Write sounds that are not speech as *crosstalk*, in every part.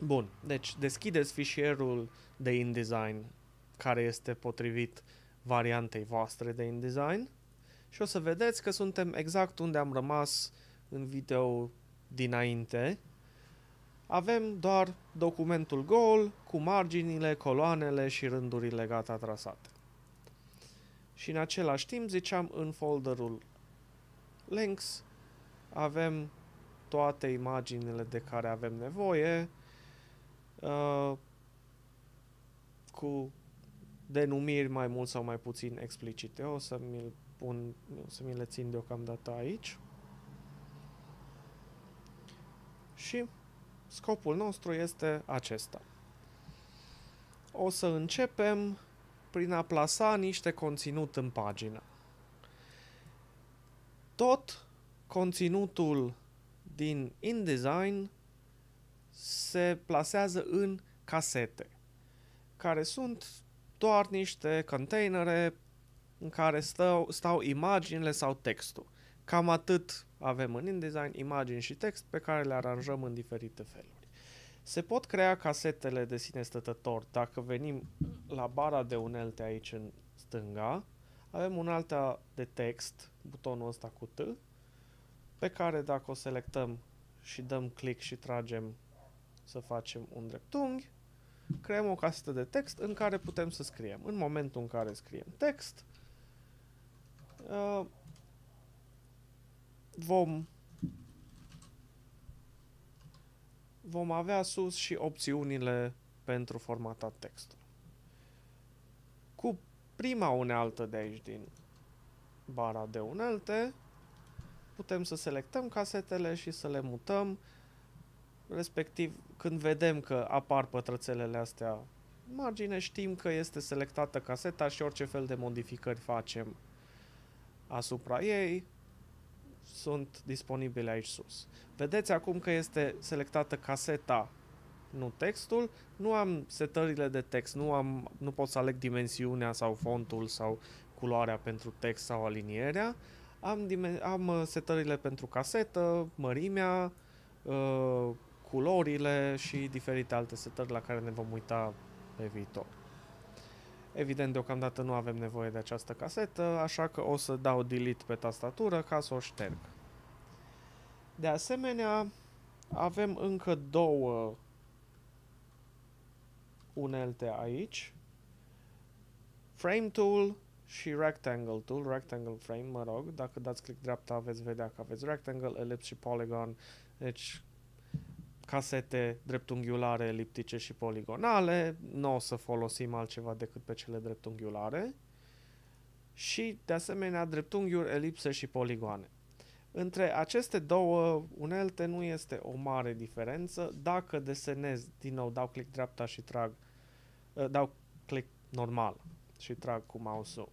Bun, deci deschideți fișierul de InDesign care este potrivit variantei voastre de InDesign și o să vedeți că suntem exact unde am rămas în video dinainte. Avem doar documentul gol cu marginile, coloanele și rândurile gata trasate. Și în același timp, ziceam, în folderul links avem toate imaginile de care avem nevoie, Uh, cu denumiri mai mult sau mai puțin explicite. O să mi, pun, o să mi le țin deocamdată aici. Și scopul nostru este acesta. O să începem prin a plasa niște conținut în pagină. Tot conținutul din InDesign se plasează în casete, care sunt doar niște containere în care stau, stau imaginile sau textul. Cam atât avem în InDesign, imagini și text pe care le aranjăm în diferite feluri. Se pot crea casetele de sine stătător. Dacă venim la bara de unelte aici în stânga, avem alta de text, butonul ăsta cu T, pe care dacă o selectăm și dăm click și tragem să facem un dreptunghi, creăm o casetă de text în care putem să scriem. În momentul în care scriem text, uh, vom vom avea sus și opțiunile pentru formatat textul. Cu prima unealtă de aici din bara de unelte, putem să selectăm casetele și să le mutăm Respectiv, când vedem că apar pătrățelele astea margine, știm că este selectată caseta și orice fel de modificări facem asupra ei sunt disponibile aici sus. Vedeți acum că este selectată caseta, nu textul. Nu am setările de text, nu, am, nu pot să aleg dimensiunea sau fontul sau culoarea pentru text sau alinierea. Am, am uh, setările pentru casetă, mărimea, uh, culorile și diferite alte setări la care ne vom uita pe viitor. Evident, deocamdată nu avem nevoie de această casetă, așa că o să dau delete pe tastatură ca să o șterg. De asemenea, avem încă două unelte aici. Frame Tool și Rectangle Tool, Rectangle Frame, mă rog. Dacă dați click dreapta, veți vedea că aveți Rectangle, Ellipse și Polygon. Deci, casete dreptunghiulare, eliptice și poligonale, nu o să folosim altceva decât pe cele dreptunghiulare și, de asemenea, dreptunghiuri, elipse și poligoane. Între aceste două unelte nu este o mare diferență. Dacă desenez, din nou dau click dreapta și trag, ă, dau click normal și trag cu mouse-ul,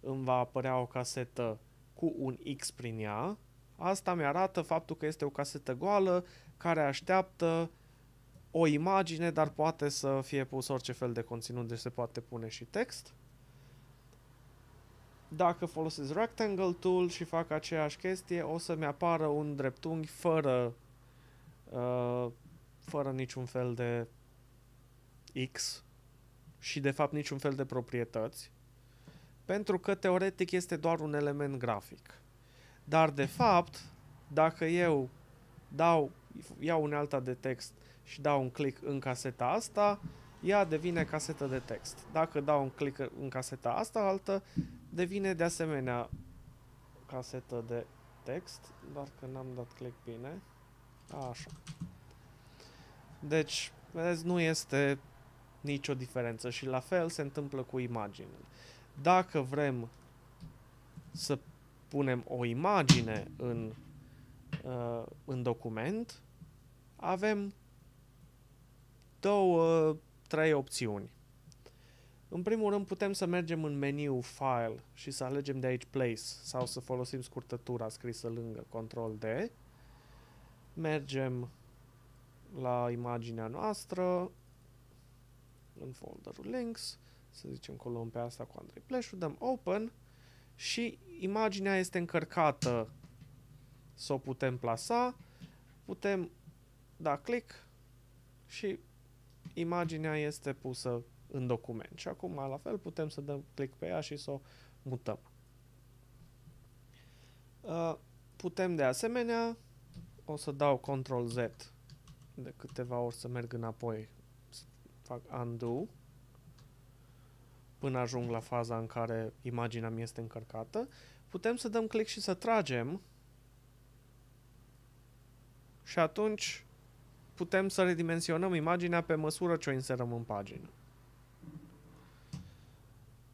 îmi va apărea o casetă cu un X prin ea, Asta mi-arată faptul că este o casetă goală care așteaptă o imagine, dar poate să fie pus orice fel de conținut, deci se poate pune și text. Dacă folosesc Rectangle Tool și fac aceeași chestie, o să-mi apară un dreptunghi fără, uh, fără niciun fel de X și de fapt niciun fel de proprietăți, pentru că teoretic este doar un element grafic. Dar, de fapt, dacă eu dau, iau unealta de text și dau un click în caseta asta, ea devine casetă de text. Dacă dau un click în caseta asta altă, devine de asemenea casetă de text, dar că n-am dat click bine. așa. Deci, vedeți, nu este nicio diferență și la fel se întâmplă cu imaginile. Dacă vrem să punem o imagine în, uh, în document, avem două, trei opțiuni. În primul rând putem să mergem în meniu File și să alegem de aici Place sau să folosim scurtătura scrisă lângă Ctrl D. Mergem la imaginea noastră în folderul Links, să zicem că luăm pe asta cu Andrei Pleșu, dăm Open și imaginea este încărcată să o putem plasa, putem da click și imaginea este pusă în document. Și acum, la fel, putem să dăm click pe ea și să o mutăm. Uh, putem, de asemenea, o să dau Ctrl Z de câteva ori să merg înapoi, să fac undo până ajung la faza în care imaginea mi este încărcată, putem să dăm click și să tragem și atunci putem să redimensionăm imaginea pe măsură ce o inserăm în pagină.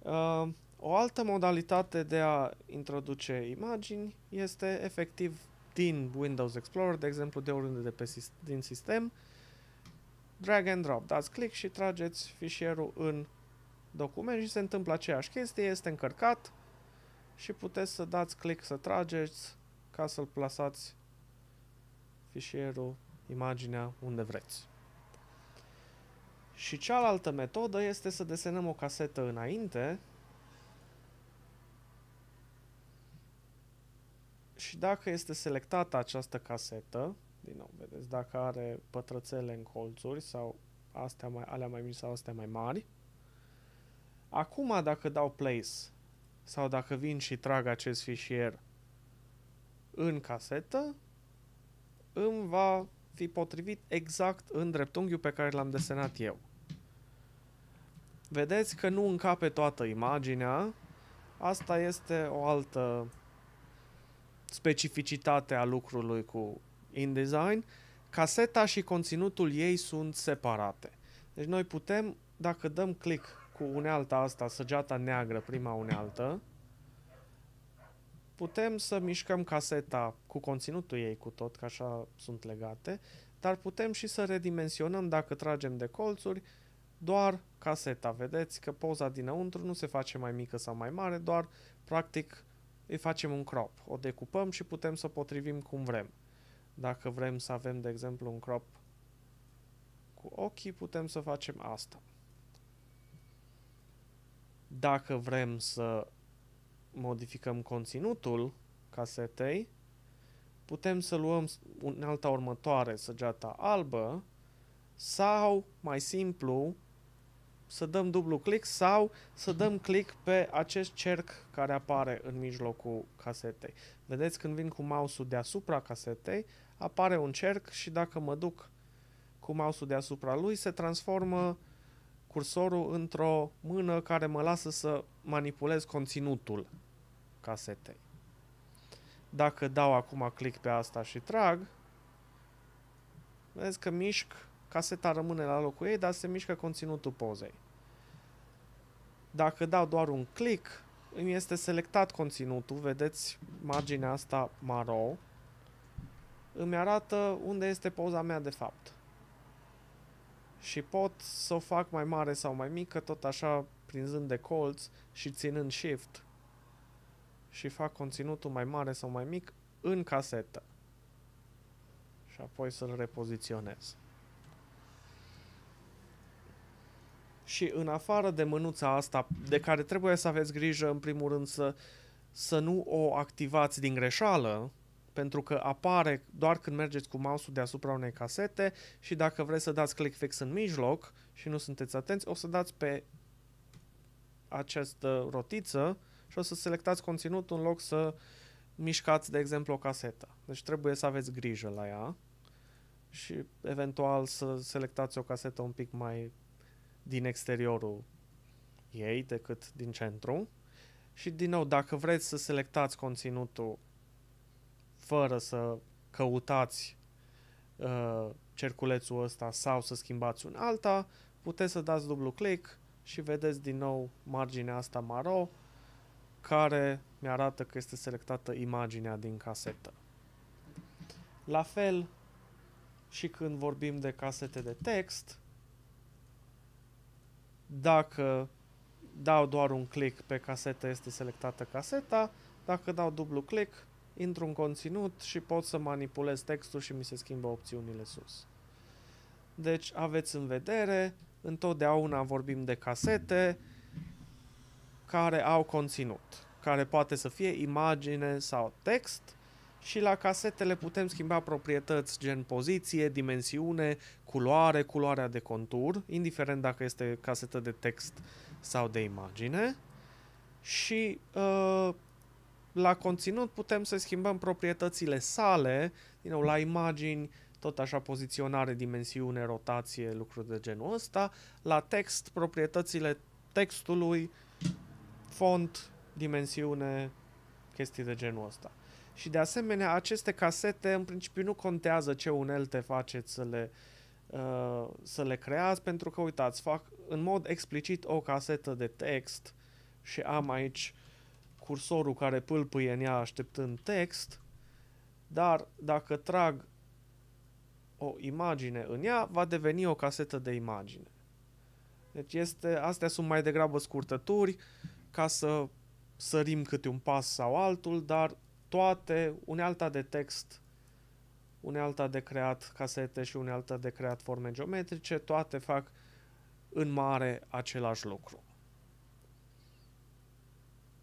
Uh, o altă modalitate de a introduce imagini este efectiv din Windows Explorer, de exemplu de oriunde de pe, din sistem, drag and drop, dați click și trageți fișierul în document și se întâmplă aceeași chestie, este încărcat și puteți să dați click să trageți ca să-l plasați fișierul, imaginea, unde vreți. Și cealaltă metodă este să desenăm o casetă înainte și dacă este selectată această casetă, din nou, vedeți, dacă are pătrățele în colțuri sau astea mai, alea mai mici sau astea mai mari, Acum dacă dau place sau dacă vin și trag acest fișier în casetă, îmi va fi potrivit exact în dreptunghiul pe care l-am desenat eu. Vedeți că nu încape toată imaginea. Asta este o altă specificitate a lucrului cu InDesign. Caseta și conținutul ei sunt separate. Deci noi putem, dacă dăm click cu unealta asta, săgeata neagră, prima unealtă, putem să mișcăm caseta cu conținutul ei, cu tot, că așa sunt legate, dar putem și să redimensionăm, dacă tragem de colțuri, doar caseta. Vedeți că poza dinăuntru nu se face mai mică sau mai mare, doar, practic, îi facem un crop. O decupăm și putem să o potrivim cum vrem. Dacă vrem să avem, de exemplu, un crop cu ochii, putem să facem asta dacă vrem să modificăm conținutul casetei, putem să luăm unealta următoare, săgeata albă, sau, mai simplu, să dăm dublu click sau să dăm *laughs* click pe acest cerc care apare în mijlocul casetei. Vedeți, când vin cu mouse-ul deasupra casetei, apare un cerc și dacă mă duc cu mouse-ul deasupra lui, se transformă cursorul într-o mână care mă lasă să manipulez conținutul casetei. Dacă dau acum click pe asta și trag, vezi că mișc, caseta rămâne la locul ei, dar se mișcă conținutul pozei. Dacă dau doar un click, îmi este selectat conținutul, vedeți marginea asta maro, îmi arată unde este poza mea de fapt și pot să o fac mai mare sau mai mică, tot așa prinzând de colț și ținând shift și fac conținutul mai mare sau mai mic în casetă și apoi să-l repoziționez. Și în afară de mânuța asta, de care trebuie să aveți grijă, în primul rând, să, să nu o activați din greșeală, pentru că apare doar când mergeți cu mouse-ul deasupra unei casete și dacă vreți să dați click fix în mijloc și nu sunteți atenți, o să dați pe această rotiță și o să selectați conținutul în loc să mișcați, de exemplu, o casetă. Deci trebuie să aveți grijă la ea și eventual să selectați o casetă un pic mai din exteriorul ei decât din centru. Și din nou, dacă vreți să selectați conținutul fără să căutați uh, cerculețul ăsta sau să schimbați un alta, puteți să dați dublu click și vedeți din nou marginea asta maro care mi-arată că este selectată imaginea din casetă. La fel și când vorbim de casete de text, dacă dau doar un click pe casetă este selectată caseta, dacă dau dublu click intru în conținut și pot să manipulez textul și mi se schimbă opțiunile sus. Deci aveți în vedere, întotdeauna vorbim de casete care au conținut, care poate să fie imagine sau text și la casetele putem schimba proprietăți gen poziție, dimensiune, culoare, culoarea de contur, indiferent dacă este casetă de text sau de imagine și uh, la conținut putem să schimbăm proprietățile sale, din nou la imagini, tot așa poziționare, dimensiune, rotație, lucruri de genul ăsta. La text, proprietățile textului, font, dimensiune, chestii de genul ăsta. Și de asemenea, aceste casete în principiu nu contează ce unelte faceți să le, uh, să le creați, pentru că uitați, fac în mod explicit o casetă de text și am aici cursorul care pâlpâie în ea așteptând text, dar dacă trag o imagine în ea, va deveni o casetă de imagine. Deci este, astea sunt mai degrabă scurtături ca să sărim câte un pas sau altul, dar toate, unealta de text, unealta de creat casete și unealta de creat forme geometrice, toate fac în mare același lucru.